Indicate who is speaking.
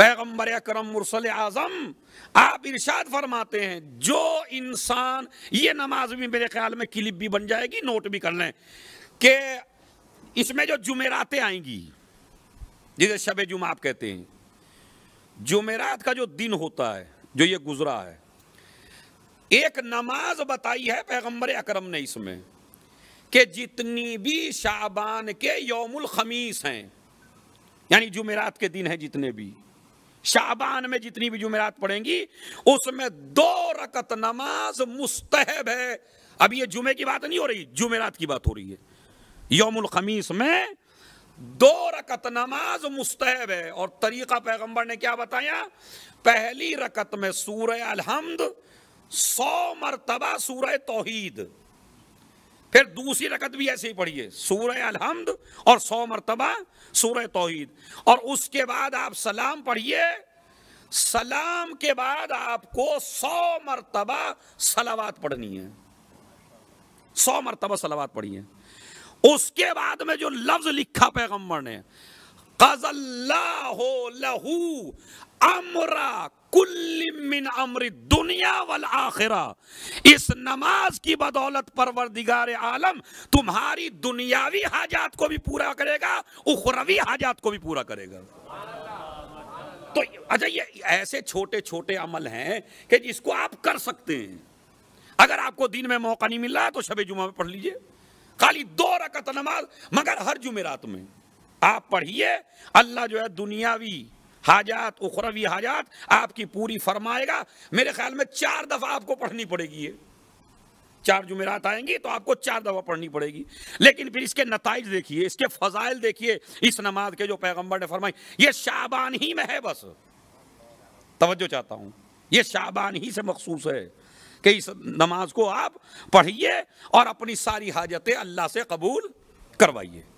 Speaker 1: पैगम्बर अक्रम मुरसल आजम आप इरशाद फरमाते हैं जो इंसान ये नमाज भी मेरे ख्याल में क्लिप भी बन जाएगी नोट भी कर लें कि इसमें जो जुमेरातें आएंगी जिसे शब जुमा आप कहते हैं जुमेरात का जो दिन होता है जो ये गुजरा है एक नमाज बताई है पैगम्बर अकरम ने इसमें कि जितनी भी शाबान के यौमुल खमीस हैं यानी जुमेरात के दिन हैं जितने भी शाबान में जितनी भी जुमेरात पड़ेंगी उसमें दो रकत नमाज मुस्तहब है अब ये जुमे की बात नहीं हो रही जुमेरात की बात हो रही है यौमुल खमीस में दो रकत नमाज मुस्तहब है और तरीका पैगंबर ने क्या बताया पहली रकत में सूर्य अलहमद सौ मरतबा सूरह तोहीद फिर दूसरी रकत भी ऐसे ही पढ़िए सूरह अलहमद और सौ मरतबा सूरह तोहीद और उसके बाद आप सलाम पढ़िए सलाम के बाद आपको सौ मरतबा सलावात पढ़नी है सौ मरतबा सलावात पढ़िए उसके बाद में जो लफ्ज लिखा पैगम्बर ने कजल्लाहू अमरा मिन अमृत दुनिया वल आखिरा इस नमाज की बदौलत परवरदिगार आलम तुम्हारी दुनियावी हाजात को भी पूरा करेगा उखरवी हाजात को भी पूरा करेगा तो अच्छा ये ऐसे छोटे छोटे अमल हैं कि जिसको आप कर सकते हैं अगर आपको दिन में मौका नहीं मिल रहा तो शबे जुमा में पढ़ लीजिए खाली दो रकत नमाज मगर हर जुमेरात में आप पढ़िए अल्लाह जो है दुनियावी हाजात उखरवी हाजात आपकी पूरी फरमाएगा मेरे ख्याल में चार दफ़ा आपको पढ़नी पड़ेगी ये चार जुमेरात आएंगी तो आपको चार दफ़ा पढ़नी पड़ेगी लेकिन फिर इसके नतज देखिए इसके फ़जाइल देखिए इस नमाज के जो पैगम्बर ने फरमाई ये शाबान ही में है बस तवज्जो चाहता हूँ ये शाबान ही से मखसूस है कि इस नमाज को आप पढ़िए और अपनी सारी हाजतें अल्लाह से कबूल करवाइए